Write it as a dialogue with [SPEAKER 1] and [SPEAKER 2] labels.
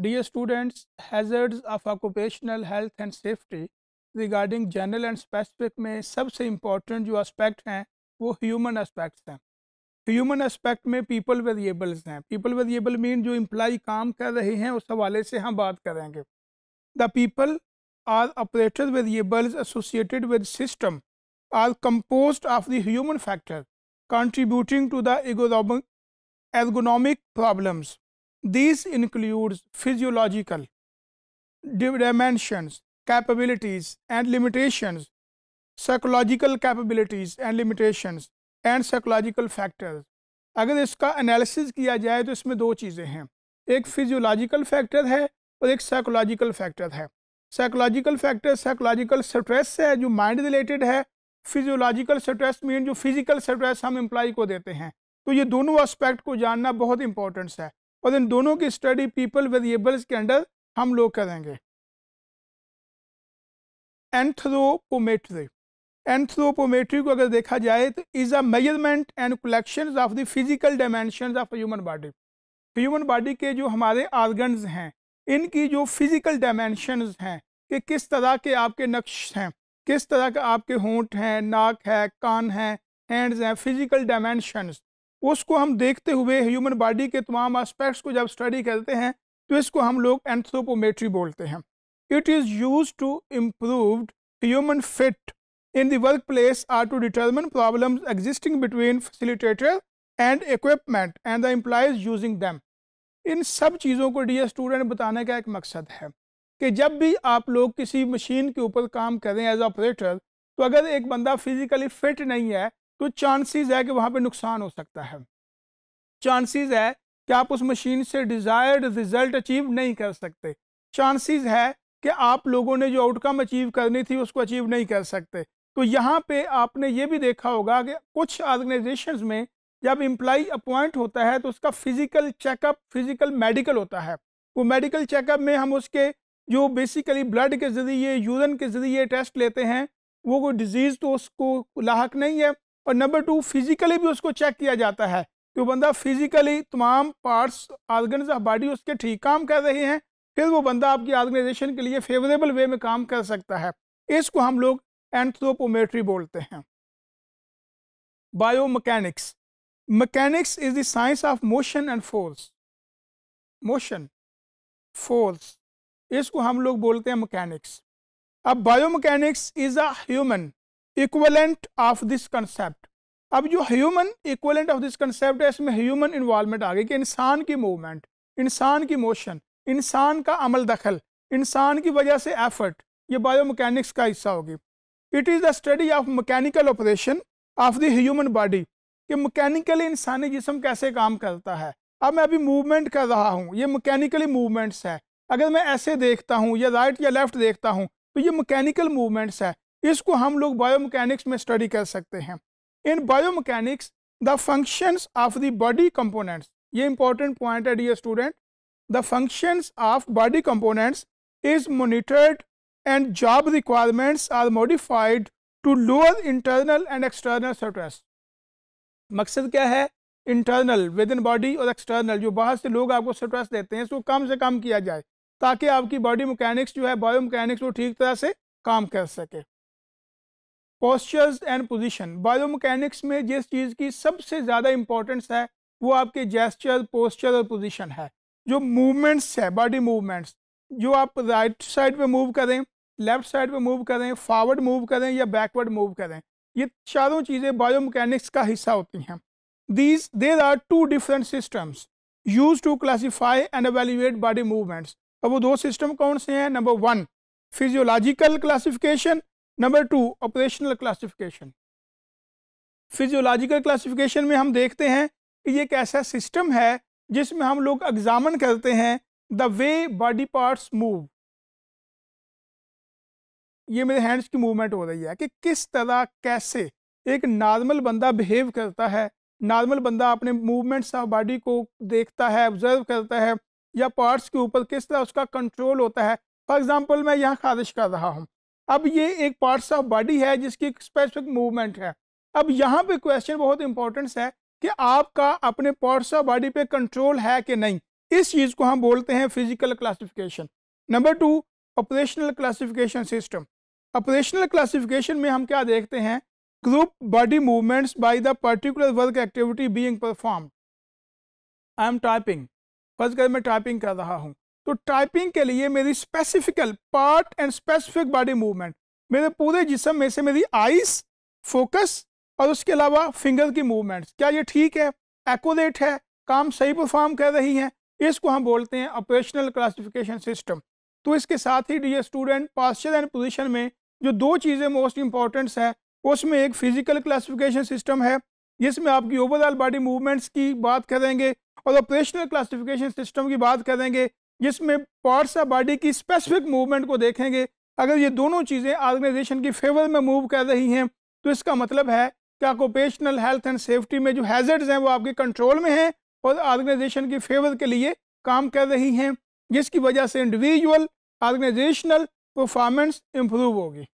[SPEAKER 1] Dear students, hazards of occupational health and safety regarding general and specific में सबसे important जो aspect हैं वो ह्यूमन एस्पेक्ट्स हैं ह्यूमन एस्पेक्ट में पीपल वेरिएबल्स हैं पीपल वेरिएबल मीन जो इम्प्लाई काम कर रहे हैं उस हवाले से हम बात करेंगे the people or operator variables associated with system are compose of the human factor contributing to the ergonomic problems this includes physiological dimensions, capabilities and limitation psychological capabilities and limitation and psychological factors. अगर इसका analysis किया जाए तो इसमें दो चीज़ें हैं एक फिजियोलॉजिकल फैक्टर है और एक साइकोलॉजिकल फैक्टर है साइकोलॉजिकल फैक्टर साइकोलॉजिकल स्ट्रेस है जो माइंड रिलेटेड है फिजियोलॉजिकल स्ट्रेस मीन जो फिजिकल स्ट्रेस हम एम्प्लाई को देते हैं तो ये दोनों एस्पेक्ट को जानना बहुत इंपॉर्टेंस है और इन दोनों की स्टडी पीपल वेरिएबल्स के अंडर हम लोग करेंगे एंथ्रोपोमेट्री एंथ्रोपोमेट्री को अगर देखा जाए तो is a measurement and collection of the physical dimension of human body human body के जो हमारे ऑर्गन हैं इनकी जो फिजिकल डायमेंशन हैं कि किस तरह के आपके नक्श हैं किस तरह के आपके होंठ हैं नाक है कान है हैंड्स हैं फिजिकल डायमेंशन उसको हम देखते हुए ह्यूमन बॉडी के तमाम आस्पेक्ट्स को जब स्टडी करते हैं तो इसको हम लोग एंथ्रोपोमेट्री बोलते हैं it is use to improve human fit in work place or to determine problem existing between facilitator and equipment and the employees using them इन सब चीज़ों को डी स्टूडेंट बताने का एक मकसद है कि जब भी आप लोग किसी मशीन के ऊपर काम करें एज ऑपरेटर तो अगर एक बंदा फिज़िकली फिट नहीं है तो चांसेस है कि वहाँ पे नुकसान हो सकता है चांसेस है कि आप उस मशीन से डिज़ायर्ड रिजल्ट अचीव नहीं कर सकते चांसेस है कि आप लोगों ने जो आउटकम अचीव करनी थी उसको अचीव नहीं कर सकते तो यहाँ पे आपने ये भी देखा होगा कि कुछ ऑर्गेनाइजेशन में जब एम्प्लाई अपॉइंट होता है तो उसका फिजिकल चेकअप फिजिकल मेडिकल होता है वो मेडिकल चेकअप में हम उसके जो बेसिकली ब्लड के ज़रिए यूरन के ज़रिए टेस्ट लेते हैं वो कोई डिजीज़ तो उसको लाक नहीं है और नंबर टू फिजिकली भी उसको चेक किया जाता है कि तो बंदा फिजिकली तमाम पार्ट्स आर्गन ऑफ बॉडी उसके ठीक काम कर रहे हैं फिर वो बंदा आपकी ऑर्गेनाइजेशन के लिए फेवरेबल वे में काम कर सकता है इसको हम लोग एंथ्रोपोमेट्री बोलते हैं mechanics mechanics is the science of motion and force motion force इसको हम लोग बोलते हैं मकैनिक्स अब biomechanics is a human equivalent of this concept अब जो human equivalent of this concept है इसमें ह्यूमन इन्वॉल्वमेंट आ गई कि इंसान की मूवमेंट इंसान की मोशन इंसान का अमल दखल इंसान की वजह से एफर्ट ये बायो मकैनिक्स का हिस्सा होगी it is the study of mechanical operation of the human body कि मकैनिकली इंसानी जिसम कैसे काम करता है अब मैं अभी मूवमेंट कर रहा हूँ ये मकैनिकली मूवमेंट्स है अगर मैं ऐसे देखता हूँ या राइट या लेफ्ट देखता हूँ तो ये मकैनिकल मूवमेंट्स है इसको हम लोग बायोमैकेनिक्स में स्टडी कर सकते हैं in biomechanics the functions of the body components ये इंपॉर्टेंट पॉइंट है the student the functions of body components is monitored and job requirements are modified to lower internal and external stress मकसद क्या है internal within body और external जो बाहर से लोग आपको स्ट्रेस देते हैं इसको कम से कम किया जाए ताकि आपकी बॉडी मैकेनिक्स जो है बायो मैकेनिक्स वो ठीक तरह से काम कर सके पोस्चर्स एंड पोजिशन बायोमकैनिक्स में जिस चीज़ की सबसे ज़्यादा इंपॉर्टेंस है वो आपके जेस्चर पोस्चर और पोजिशन है जो मूवमेंट्स है बॉडी मूवमेंट्स जो आप राइट साइड पे मूव करें लेफ्ट साइड पे मूव करें फॉरवर्ड मूव करें या बैकवर्ड मूव करें ये चारों चीज़ें बायोमकैनिक्स का हिस्सा होती हैं these there are two different systems use to classify and evaluate body movements अब वो दो सिस्टम कौन से हैं number one physiological classification number two operational classification physiological classification में हम देखते हैं कि ये एक ऐसा सिस्टम है जिसमें हम लोग एग्जामन करते हैं the way body parts move ये मेरे हैंड्स की मूवमेंट हो रही है कि किस तरह कैसे एक नॉर्मल बंदा बिहेव करता है नॉर्मल बंदा अपने मूवमेंट्स ऑफ बॉडी को देखता है ऑब्जर्व करता है या पार्ट्स के ऊपर किस तरह उसका कंट्रोल होता है फॉर एग्जांपल मैं यहाँ खारिश कर रहा हूँ अब ये एक पार्ट्स ऑफ बॉडी है जिसकी स्पेसिफिक मूवमेंट है अब यहाँ पे क्वेश्चन बहुत इंपॉर्टेंस है कि आपका अपने पार्ट्स ऑफ बॉडी पे कंट्रोल है कि नहीं इस चीज़ को हम बोलते हैं physical classification number two operational classification system operational classification में हम क्या देखते हैं group body movements by the particular work activity being perform I am typing first कर मैं टाइपिंग कर रहा हूँ तो टाइपिंग के लिए मेरी specific part and specific body movement मेरे पूरे जिसम में से मेरी आइस फोकस और उसके अलावा फिंगर की मूवमेंट्स क्या ये ठीक है एकोरेट है काम सही परफॉर्म कर रही है इसको हम बोलते हैं ऑपरेशनल क्लासिफिकेशन सिस्टम तो इसके साथ ही the student posture and position में जो दो चीज़ें मोस्ट इंपॉर्टेंट्स हैं उसमें एक फिजिकल क्लासिफिकेशन सिस्टम है जिसमें आपकी ओवरऑल बॉडी मूवमेंट्स की बात करेंगे और ऑपरेशनल क्लासिफिकेशन सिस्टम की बात करेंगे जिसमें पार्ट्स ऑफ बॉडी की स्पेसिफिक मूवमेंट को देखेंगे अगर ये दोनों चीज़ें ऑर्गेनाइजेशन की फेवर में मूव कर रही हैं तो इसका मतलब है कि ऑक्यूपेशनल हेल्थ एंड सेफ्टी में जो हैजर्ड्स हैं वो आपके कंट्रोल में हैं और ऑर्गेनाइजेशन की फेवर के लिए काम कर रही हैं जिसकी वजह से इंडिविजुअल ऑर्गेनाइजेशनल परफॉर्मेंस इम्प्रूव होगी